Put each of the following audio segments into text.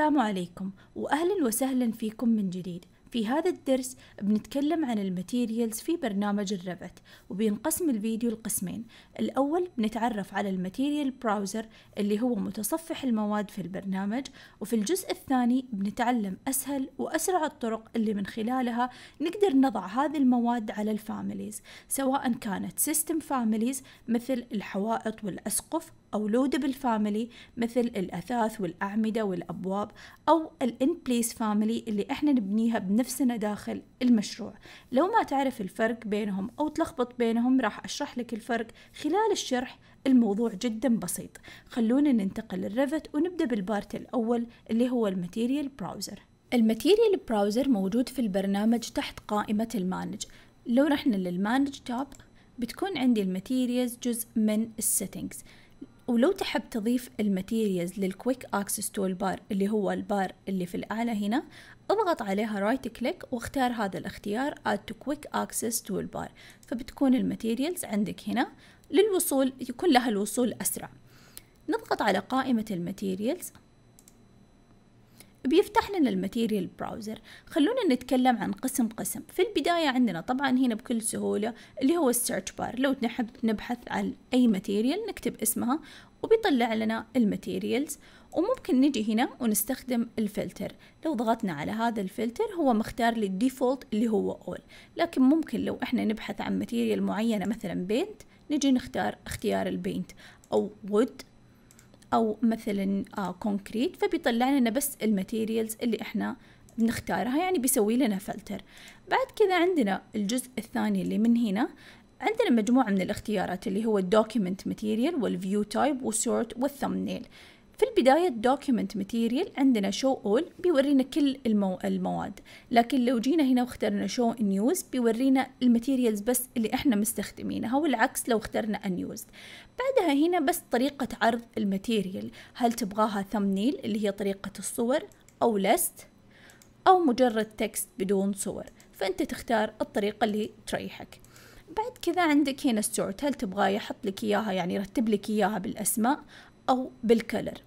السلام عليكم وأهلا وسهلا فيكم من جديد في هذا الدرس بنتكلم عن الماتيريالز في برنامج الربت وبينقسم الفيديو لقسمين الأول بنتعرف على الماتيريال براوزر اللي هو متصفح المواد في البرنامج وفي الجزء الثاني بنتعلم أسهل وأسرع الطرق اللي من خلالها نقدر نضع هذه المواد على الفاميليز سواء كانت سيستم فاميليز مثل الحوائط والأسقف أو لودبل فاميلي مثل الأثاث والأعمدة والأبواب أو الإن بليس فاميلي family اللي إحنا نبنيها بنفسنا داخل المشروع لو ما تعرف الفرق بينهم أو تلخبط بينهم راح أشرح لك الفرق خلال الشرح الموضوع جدا بسيط خلونا ننتقل للريفت ونبدأ بالبارت الأول اللي هو الماتيريال براوزر الماتيريال براوزر موجود في البرنامج تحت قائمة المانج لو رحنا للمانج تاب بتكون عندي الماتيريالز جزء من السيتنجز ولو تحب تضيف الماتيريالز للكويك اكسس تول بار اللي هو البار اللي في الاعلى هنا اضغط عليها رايت right كليك واختار هذا الاختيار add to quick access بار فبتكون الماتيريالز عندك هنا للوصول يكون لها الوصول اسرع نضغط على قائمة الماتيريالز بيفتح لنا الماتيريال براوزر خلونا نتكلم عن قسم قسم في البداية عندنا طبعا هنا بكل سهولة اللي هو السيرش بار لو نحب نبحث عن أي ماتيريال نكتب اسمها وبيطلع لنا الماتيريالز وممكن نجي هنا ونستخدم الفلتر لو ضغطنا على هذا الفلتر هو مختار للديفولت اللي هو اول لكن ممكن لو احنا نبحث عن ماتيريال معينة مثلا بينت نجي نختار اختيار البينت او وود او مثلا آه كونكريت فبيطلع لنا بس الماتيريالز اللي احنا بنختارها يعني بيسوي لنا فلتر بعد كذا عندنا الجزء الثاني اللي من هنا عندنا مجموعة من الاختيارات اللي هو الدوكيمنت ماتيريال والفيو تايب والسورت والثمنيل في البداية document material عندنا show all بيورينا كل المو... المواد لكن لو جينا هنا واخترنا show news بيورينا الماتيريالز بس اللي احنا مستخدمينها والعكس لو اخترنا unused بعدها هنا بس طريقة عرض الماتيريال هل تبغاها thumbnail اللي هي طريقة الصور أو list أو مجرد تكست بدون صور فأنت تختار الطريقة اللي تريحك بعد كذا عندك هنا السورت هل تبغاه يحط لك إياها يعني يرتب لك إياها بالأسماء أو بالكلر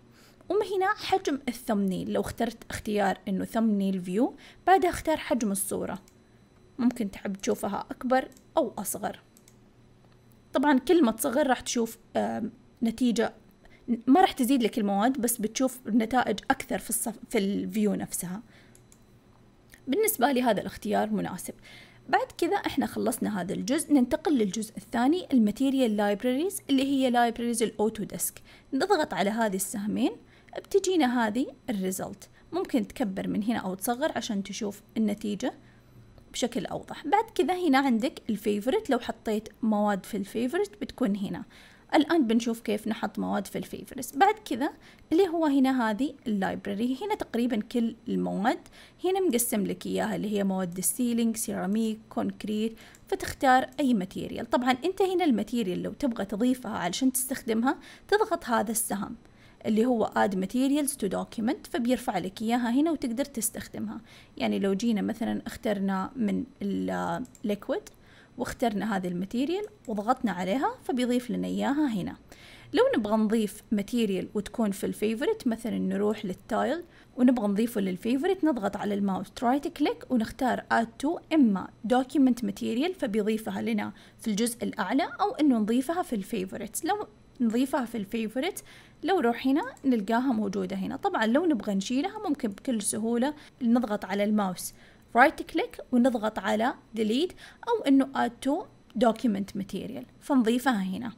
وهنا حجم الثمنيل لو اخترت اختيار انه ثمنيل فيو بعدها اختار حجم الصورة ممكن تحب تشوفها اكبر او اصغر طبعا كل ما تصغر راح تشوف نتيجة ما راح تزيد لك المواد بس بتشوف نتائج اكثر في الصف في الفيو نفسها بالنسبة لي هذا الاختيار مناسب بعد كذا احنا خلصنا هذا الجزء ننتقل للجزء الثاني الماتيريال لايبراريز اللي هي لايبراريز ديسك نضغط على هذه السهمين بتجينا هذه الريزلت ممكن تكبر من هنا أو تصغر عشان تشوف النتيجة بشكل أوضح بعد كذا هنا عندك الفيفورت لو حطيت مواد في الفيفورت بتكون هنا الآن بنشوف كيف نحط مواد في الفيفورس بعد كذا اللي هو هنا هذه اللايبراري هنا تقريبا كل المواد هنا مقسم لك إياها اللي هي مواد السيلينج سيراميك كونكريت فتختار أي ماتيريال طبعا أنت هنا الماتيريال لو تبغى تضيفها علشان تستخدمها تضغط هذا السهم اللي هو add materials to document فبيرفع لك إياها هنا وتقدر تستخدمها يعني لو جينا مثلا اخترنا من liquid واخترنا هذه الماتيريال وضغطنا عليها فبيضيف لنا إياها هنا لو نبغى نضيف ماتيريال وتكون في الفيفوريت مثلا نروح للتايل ونبغى نضيفه للفيفوريت نضغط على الماوس رايت كليك ونختار اد تو اما دوكيمنت ماتيريال فبيضيفها لنا في الجزء الاعلى او انه نضيفها في الفيفوريتس لو نضيفها في الفيفوريت لو روحنا نلقاها موجودة هنا طبعا لو نبغى نشيلها ممكن بكل سهولة نضغط على الماوس رايت right كليك ونضغط على ديليت أو إنه آد تو دوكيمنت ماتيريال فنضيفها هنا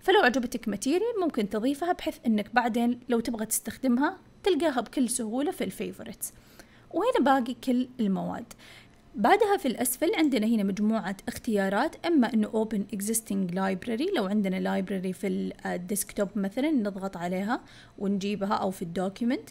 فلو عجبتك ماتيريال ممكن تضيفها بحيث إنك بعدين لو تبغى تستخدمها تلقاها بكل سهولة في الفيفوريتس وهنا باقي كل المواد بعدها في الأسفل عندنا هنا مجموعة اختيارات إما إنه Open Existing Library لو عندنا library في الديسكتوب آه، مثلا نضغط عليها ونجيبها أو في الدوكيمنت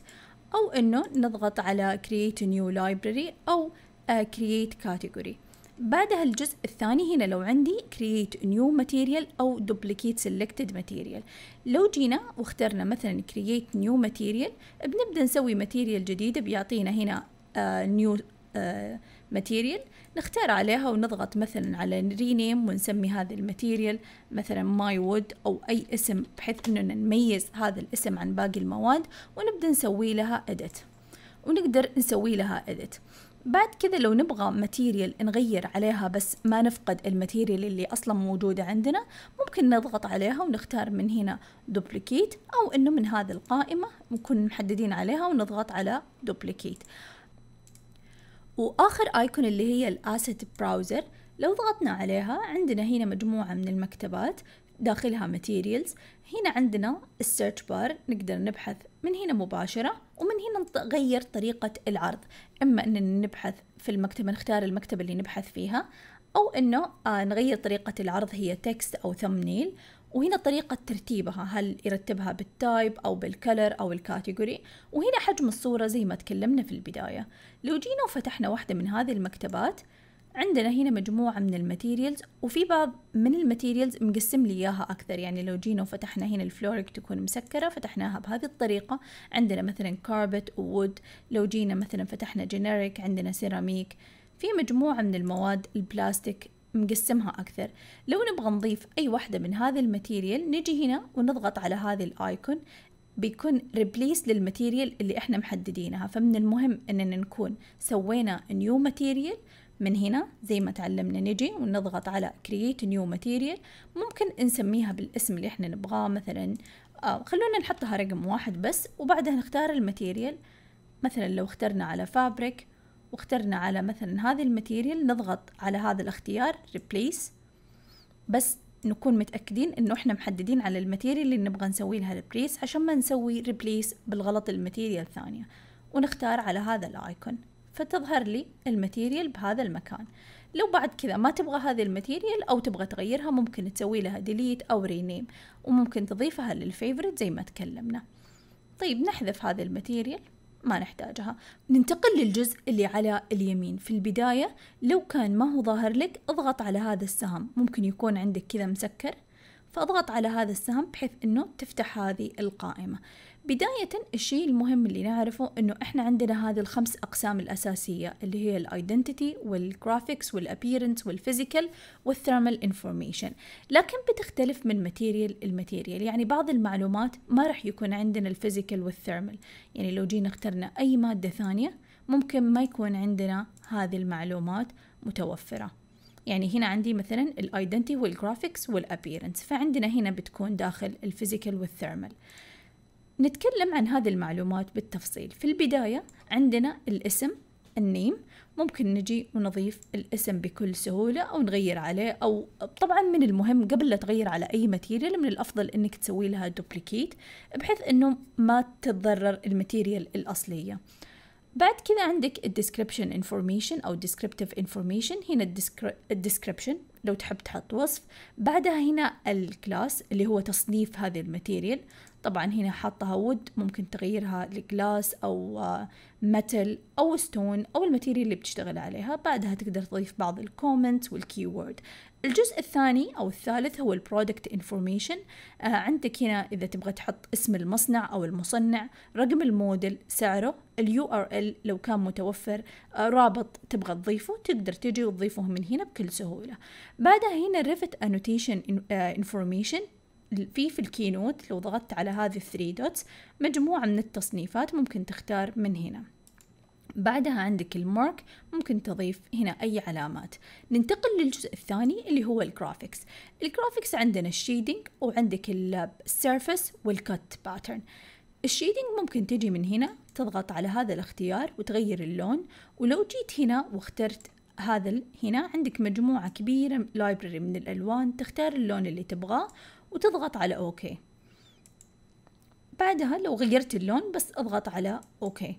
أو إنه نضغط على Create a New Library أو آه، Create Category بعدها الجزء الثاني هنا لو عندي create new material أو duplicate selected material لو جينا واخترنا مثلا create new material بنبدأ نسوي material جديدة بيعطينا هنا uh, new uh, ماتيريال نختار عليها ونضغط مثلا على رينيم ونسمي هذا الماتيريال مثلا ماي وود أو أي اسم بحيث أننا نميز هذا الاسم عن باقي المواد ونبدأ نسوي لها اديت ونقدر نسوي لها اديت بعد كذا لو نبغى ماتيريال نغير عليها بس ما نفقد الماتيريال اللي اصلا موجودة عندنا ممكن نضغط عليها ونختار من هنا دوبليكيت او انه من هذه القائمة نكون محددين عليها ونضغط على دوبليكيت واخر ايكون اللي هي الاسيت براوزر لو ضغطنا عليها عندنا هنا مجموعة من المكتبات داخلها ماتيريالز هنا عندنا السيرش بار نقدر نبحث من هنا مباشرة ومن هنا نغير طريقة العرض إما أن نبحث في المكتبة نختار المكتبة اللي نبحث فيها أو أنه آه نغير طريقة العرض هي تكست أو ثمنيل وهنا طريقة ترتيبها هل يرتبها بالتايب أو بالكلر أو الكاتيجوري وهنا حجم الصورة زي ما تكلمنا في البداية لو جينا وفتحنا واحدة من هذه المكتبات عندنا هنا مجموعة من الماتيريالز وفي بعض من الماتيريالز مقسم لي إياها أكثر يعني لو جينا وفتحنا هنا الفلوريك تكون مسكرة فتحناها بهذه الطريقة عندنا مثلا كاربت وود لو جينا مثلا فتحنا جينيريك عندنا سيراميك في مجموعة من المواد البلاستيك مقسمها أكثر لو نبغى نضيف أي واحدة من هذه الماتيريال نجي هنا ونضغط على هذه الآيكون بيكون ريبليس للماتيريال اللي احنا محددينها فمن المهم اننا نكون سوينا نيو ماتيريال من هنا زي ما تعلمنا نجي ونضغط على كرييت نيو ماتيريال ممكن نسميها بالاسم اللي احنا نبغاه مثلا آه خلونا نحطها رقم واحد بس وبعدها نختار الماتيريال مثلا لو اخترنا على فابريك واخترنا على مثلا هذه الماتيريال نضغط على هذا الاختيار ريبليس بس نكون متأكدين انه احنا محددين على الماتيريال اللي نبغى نسوي لها ريبليس عشان ما نسوي ريبليس بالغلط الماتيريال الثانية ونختار على هذا الايكون فتظهر لي الماتيريال بهذا المكان لو بعد كذا ما تبغى هذه الماتيريال او تبغى تغيرها ممكن تسوي لها ديليت او رينيم وممكن تضيفها للفيفوريت زي ما تكلمنا طيب نحذف هذه الماتيريال ما نحتاجها ننتقل للجزء اللي على اليمين في البداية لو كان ما هو ظاهر لك اضغط على هذا السهم ممكن يكون عندك كذا مسكر فاضغط على هذا السهم بحيث انه تفتح هذه القائمة بداية الشيء المهم اللي نعرفه انه احنا عندنا هذه الخمس اقسام الاساسية اللي هي الايدنتيتي والجرافيكس والابيرنس والفيزيكال والثيرمال انفورميشن لكن بتختلف من ماتيريال الماتيريال يعني بعض المعلومات ما راح يكون عندنا الفيزيكال والثيرمال يعني لو جينا اخترنا اي مادة ثانية ممكن ما يكون عندنا هذه المعلومات متوفرة يعني هنا عندي مثلا الايدنتي والجرافيكس والابيرنس فعندنا هنا بتكون داخل الفيزيكال والثيرمال نتكلم عن هذه المعلومات بالتفصيل في البداية عندنا الاسم النيم ممكن نجي ونضيف الاسم بكل سهولة أو نغير عليه أو طبعا من المهم قبل لا تغير على أي ماتيريال من الأفضل أنك تسوي لها دوبليكيت بحيث أنه ما تتضرر الماتيريال الأصلية بعد كذا عندك الديسكريبشن انفورميشن او descriptive انفورميشن هنا الديسكريبشن لو تحب تحط وصف بعدها هنا الكلاس اللي هو تصنيف هذه الماتيريال طبعا هنا حاطها وود ممكن تغيرها لجلاس أو متل آه، أو ستون أو الماتيريال اللي بتشتغل عليها بعدها تقدر تضيف بعض الكومنت وورد الجزء الثاني أو الثالث هو البرودكت انفورميشن آه، عندك هنا إذا تبغى تحط اسم المصنع أو المصنع رقم الموديل سعره اليو ار ال لو كان متوفر آه، رابط تبغى تضيفه تقدر تجي وتضيفه من هنا بكل سهولة بعدها هنا ريفت انوتيشن انفورميشن في في الكينوت لو ضغطت على هذه الثري دوتس مجموعة من التصنيفات ممكن تختار من هنا بعدها عندك المارك ممكن تضيف هنا أي علامات ننتقل للجزء الثاني اللي هو الجرافيكس الجرافيكس عندنا الشيدينج وعندك السيرفس والكت باترن الشيدينج ممكن تجي من هنا تضغط على هذا الاختيار وتغير اللون ولو جيت هنا واخترت هذا هنا عندك مجموعة كبيرة لايبرري من الألوان تختار اللون اللي تبغاه وتضغط على اوكي بعدها لو غيرت اللون بس اضغط على اوكي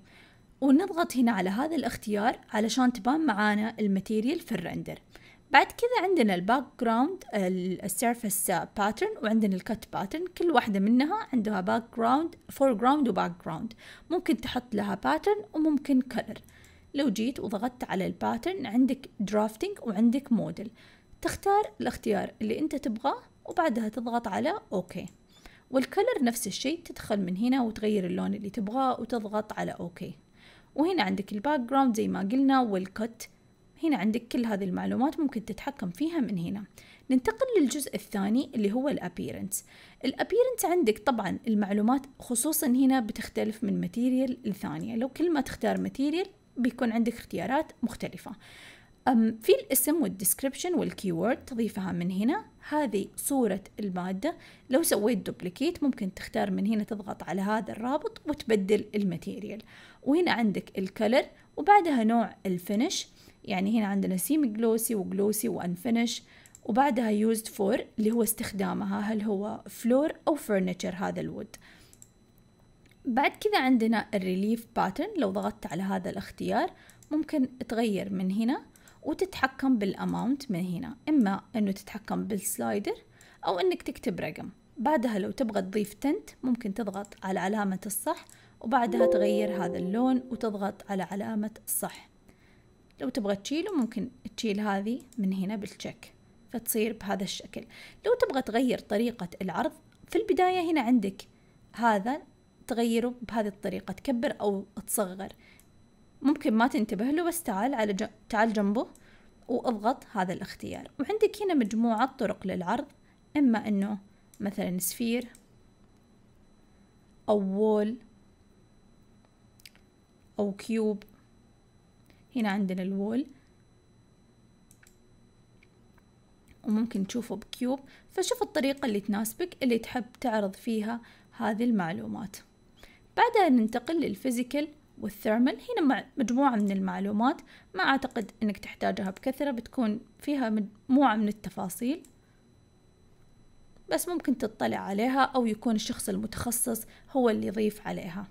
ونضغط هنا على هذا الاختيار علشان تبان معانا الماتيريال في الرندر بعد كذا عندنا الباك جراوند السيرفس باترن وعندنا الكت باترن كل واحدة منها عندها باك جراوند فور جراوند وباك جراوند ممكن تحط لها باترن وممكن كلر لو جيت وضغطت على الباترن عندك درافتنج وعندك موديل تختار الاختيار اللي انت تبغاه وبعدها تضغط على اوكي والكلر نفس الشيء تدخل من هنا وتغير اللون اللي تبغاه وتضغط على اوكي وهنا عندك الباك جراوند زي ما قلنا والكت هنا عندك كل هذه المعلومات ممكن تتحكم فيها من هنا ننتقل للجزء الثاني اللي هو الابيرنس الابيرنس عندك طبعا المعلومات خصوصا هنا بتختلف من ماتيريال لثانية لو كل ما تختار ماتيريال بيكون عندك اختيارات مختلفة في الاسم والديسكريبشن والكيورد تضيفها من هنا هذه صورة المادة لو سويت دوبليكيت ممكن تختار من هنا تضغط على هذا الرابط وتبدل الماتيريال وهنا عندك الكلر وبعدها نوع الفينش يعني هنا عندنا سيم جلوسي وجلوسي وانفينش وبعدها يوزد فور اللي هو استخدامها هل هو فلور أو فرنتشر هذا الود بعد كذا عندنا الريليف باترن لو ضغطت على هذا الاختيار ممكن تغير من هنا وتتحكم بالاماونت من هنا اما انه تتحكم بالسلايدر او انك تكتب رقم بعدها لو تبغى تضيف تنت ممكن تضغط على علامة الصح وبعدها تغير هذا اللون وتضغط على علامة الصح لو تبغى تشيله ممكن تشيل هذه من هنا بالتشيك فتصير بهذا الشكل لو تبغى تغير طريقة العرض في البداية هنا عندك هذا تغيره بهذه الطريقة تكبر أو تصغر ممكن ما تنتبه له بس تعال على ج... تعال جنبه واضغط هذا الاختيار وعندك هنا مجموعة طرق للعرض اما انه مثلا سفير او وول او كيوب هنا عندنا الوول وممكن تشوفه بكيوب فشوف الطريقة اللي تناسبك اللي تحب تعرض فيها هذه المعلومات بعدها ننتقل للفيزيكال والثيرمال هنا مجموعة من المعلومات ما أعتقد أنك تحتاجها بكثرة بتكون فيها مجموعة من التفاصيل بس ممكن تطلع عليها أو يكون الشخص المتخصص هو اللي يضيف عليها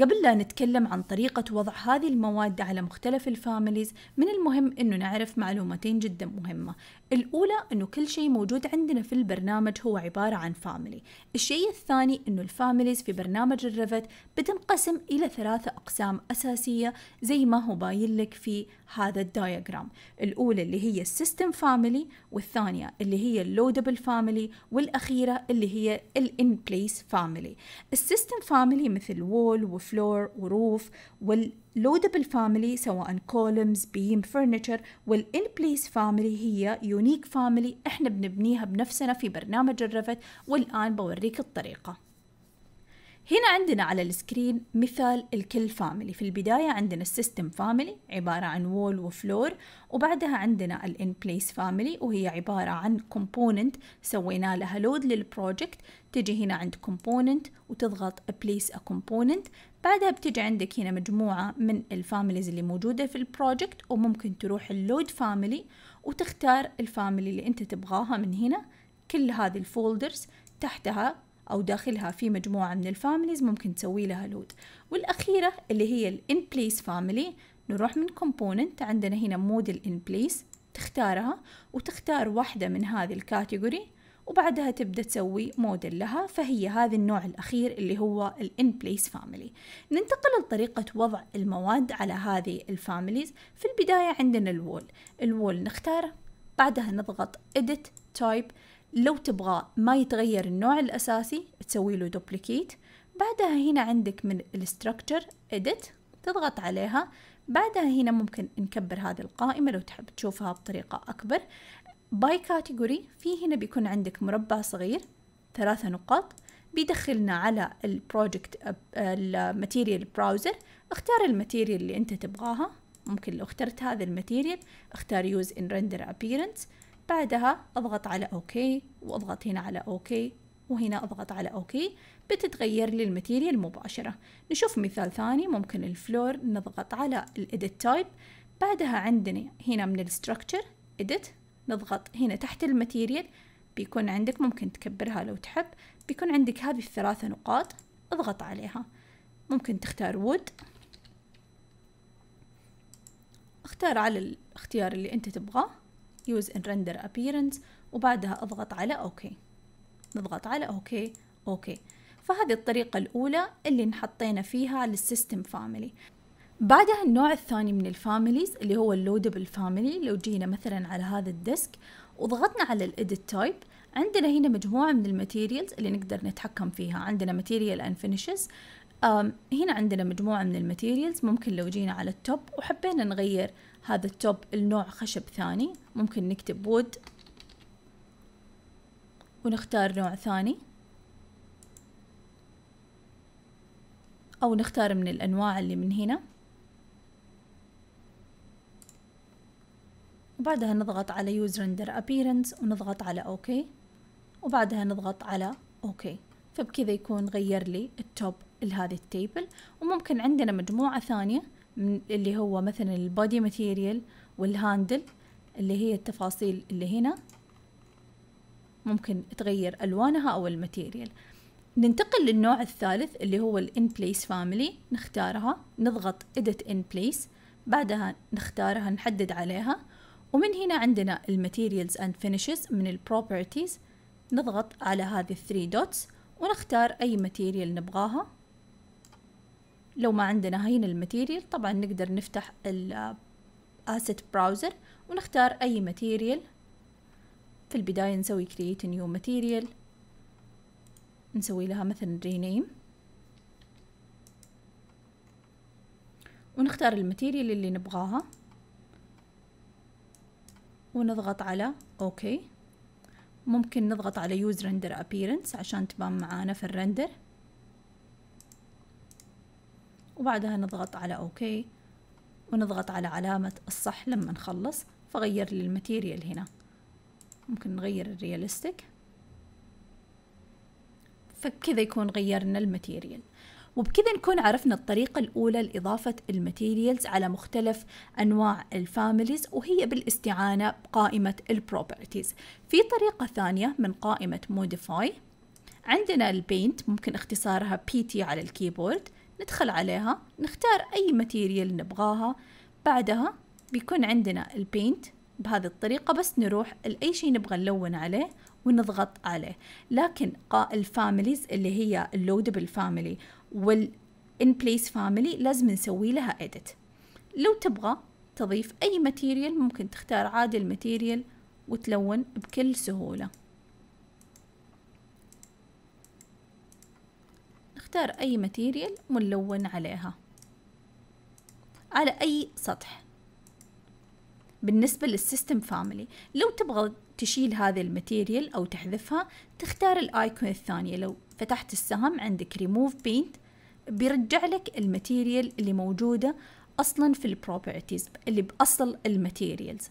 قبل لا نتكلم عن طريقة وضع هذه المواد على مختلف الفاميليز من المهم أنه نعرف معلومتين جدا مهمة الأولى أنه كل شيء موجود عندنا في البرنامج هو عبارة عن فاميلي الشيء الثاني أنه الفاميليز في برنامج الرفت بتنقسم إلى ثلاثة أقسام أساسية زي ما هو باين لك في هذا الدايجرام الأولى اللي هي السيستم فاميلي والثانية اللي هي اللودبل فاميلي والأخيرة اللي هي الإن بليس فاميلي السيستم فاميلي مثل وول وفلور وروف وال loadable family سواء columns, beam, furniture وال in place family هي unique family احنا بنبنيها بنفسنا في برنامج الرفت والآن بوريك الطريقة هنا عندنا على السكرين مثال الكل فاميلي في البداية عندنا السيستم فاميلي عبارة عن وول وفلور وبعدها عندنا الان بليس فاميلي وهي عبارة عن كومبوننت سوينا لها لود للبروجكت تجي هنا عند كومبوننت وتضغط بليس ا كومبوننت بعدها بتجي عندك هنا مجموعة من الفاميليز اللي موجودة في البروجكت وممكن تروح اللود فاميلي وتختار الفاميلي اللي انت تبغاها من هنا كل هذه الفولدرز تحتها أو داخلها في مجموعة من الفاميليز ممكن تسوي لها لود والأخيرة اللي هي الـ in place family نروح من component عندنا هنا model in place تختارها وتختار واحدة من هذه الكاتيجوري وبعدها تبدأ تسوي موديل لها فهي هذا النوع الأخير اللي هو الـ in place family ننتقل لطريقة وضع المواد على هذه الفاميليز في البداية عندنا الـ wall نختاره بعدها نضغط edit type لو تبغى ما يتغير النوع الأساسي تسوي له دوبليكيت بعدها هنا عندك من الستركتشر إديت تضغط عليها بعدها هنا ممكن نكبر هذه القائمة لو تحب تشوفها بطريقة أكبر باي كاتيجوري في هنا بيكون عندك مربع صغير ثلاثة نقاط بيدخلنا على البروجكت الماتيريال براوزر اختار الماتيريال اللي انت تبغاها ممكن لو اخترت هذا الماتيريال اختار يوز ان رندر appearance بعدها أضغط على أوكي وأضغط هنا على أوكي وهنا أضغط على أوكي بتتغير لي الماتيريال مباشرة نشوف مثال ثاني ممكن الفلور نضغط على الايديت تايب بعدها عندنا هنا من الستركتشر ايديت نضغط هنا تحت الماتيريال بيكون عندك ممكن تكبرها لو تحب بيكون عندك هذه الثلاثة نقاط اضغط عليها ممكن تختار وود اختار على الاختيار اللي انت تبغاه use in render appearance وبعدها اضغط على اوكي نضغط على اوكي اوكي فهذه الطريقة الأولى اللي نحطينا فيها للسيستم فاميلي بعدها النوع الثاني من الفاميليز اللي هو اللودبل فاميلي لو جينا مثلا على هذا الديسك وضغطنا على الإديت تايب عندنا هنا مجموعة من الماتيريالز اللي نقدر نتحكم فيها عندنا ماتيريال and finishes هنا عندنا مجموعة من الماتيريالز ممكن لو جينا على التوب وحبينا نغير هذا التوب لنوع خشب ثاني ممكن نكتب وود ونختار نوع ثاني أو نختار من الأنواع اللي من هنا وبعدها نضغط على يوز رندر ابيرنس ونضغط على اوكي OK وبعدها نضغط على اوكي OK فبكذا يكون غير لي التوب لهذه التيبل وممكن عندنا مجموعة ثانية من اللي هو مثلا البادي ماتيريال والهاندل اللي هي التفاصيل اللي هنا ممكن تغير ألوانها أو الماتيريال ننتقل للنوع الثالث اللي هو الان بليس فاميلي نختارها نضغط edit in place بعدها نختارها نحدد عليها ومن هنا عندنا الماتيريالز اند finishes من البروبرتيز نضغط على هذه الثري دوتس ونختار أي ماتيريال نبغاها لو ما عندنا هين الماتيريال طبعا نقدر نفتح الاسيت براوزر ونختار اي ماتيريال في البداية نسوي create new material نسوي لها مثلا rename ونختار الماتيريال اللي نبغاها ونضغط على OK ممكن نضغط على use render appearance عشان تبان معانا في الرندر وبعدها نضغط على اوكي ونضغط على علامة الصح لما نخلص فغير لي الماتيريال هنا ممكن نغير الرياليستيك فكذا يكون غيرنا الماتيريال وبكذا نكون عرفنا الطريقة الأولى لإضافة الماتيريالز على مختلف أنواع الفاميليز وهي بالاستعانة بقائمة البروبرتيز في طريقة ثانية من قائمة موديفاي عندنا البينت ممكن اختصارها بي تي على الكيبورد ندخل عليها نختار أي ماتيريال نبغاها بعدها بيكون عندنا البينت بهذه الطريقة بس نروح لأي شيء نبغى نلون عليه ونضغط عليه لكن الفاميليز اللي هي اللودبل فاميلي والإن بليس فاميلي family لازم نسوي لها edit لو تبغى تضيف أي ماتيريال ممكن تختار عادي الماتيريال وتلون بكل سهولة اختار أي ماتيريال ملون عليها على أي سطح بالنسبة للسيستم فاميلي لو تبغى تشيل هذه الماتيريال أو تحذفها تختار الآيكون الثانية لو فتحت السهم عندك ريموف بينت بيرجع لك الماتيريال اللي موجودة أصلا في البروبرتيز اللي بأصل الماتيريالز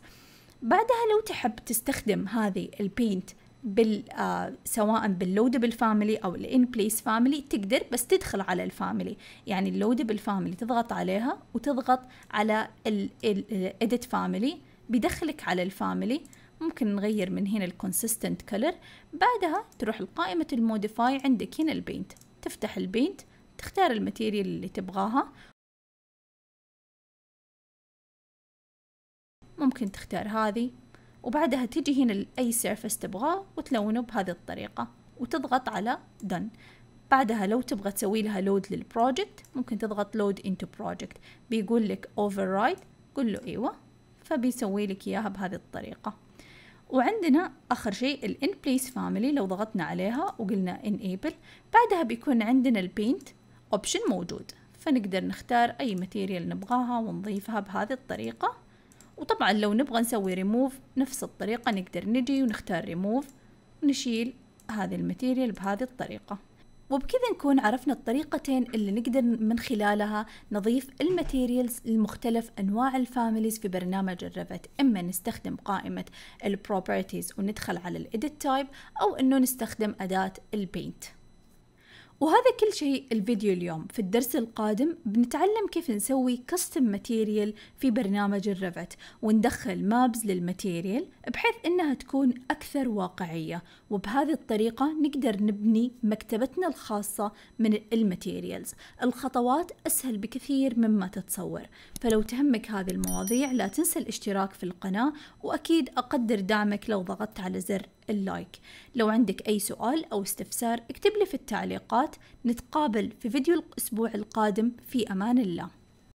بعدها لو تحب تستخدم هذه البينت بال آه سواء باللودبل فاميلي او الان بليس فاميلي تقدر بس تدخل على الفاميلي يعني اللودبل فاميلي تضغط عليها وتضغط على الاديت فاميلي بيدخلك على الفاميلي ممكن نغير من هنا الكونسيستنت كلر بعدها تروح لقائمة الموديفاي عندك هنا البينت تفتح البينت تختار الماتيريال اللي تبغاها ممكن تختار هذه وبعدها تجي هنا لأي سيرفس تبغاه وتلونه بهذه الطريقة وتضغط على done بعدها لو تبغى تسوي لها لود للبروجكت ممكن تضغط لود into project بيقول لك override قل له ايوه فبيسوي لك اياها بهذه الطريقة وعندنا اخر شيء ال in place family لو ضغطنا عليها وقلنا enable بعدها بيكون عندنا البينت اوبشن موجود فنقدر نختار اي ماتيريال نبغاها ونضيفها بهذه الطريقة وطبعا لو نبغى نسوي ريموف نفس الطريقة نقدر نجي ونختار ريموف ونشيل هذه الماتيريال بهذه الطريقة وبكذا نكون عرفنا الطريقتين اللي نقدر من خلالها نضيف الماتيريالز لمختلف انواع الفاميليز في برنامج الريفت اما نستخدم قائمة البروبرتيز وندخل على الايديت تايب او انه نستخدم اداة البينت وهذا كل شيء الفيديو اليوم في الدرس القادم بنتعلم كيف نسوي كاستم ماتيريال في برنامج الريفت وندخل مابز للماتيريال بحيث انها تكون اكثر واقعية وبهذه الطريقة نقدر نبني مكتبتنا الخاصة من الماتيريالز الخطوات اسهل بكثير مما تتصور فلو تهمك هذه المواضيع لا تنسى الاشتراك في القناة واكيد اقدر دعمك لو ضغطت على زر اللايك لو عندك أي سؤال أو استفسار اكتب لي في التعليقات نتقابل في فيديو الأسبوع القادم في أمان الله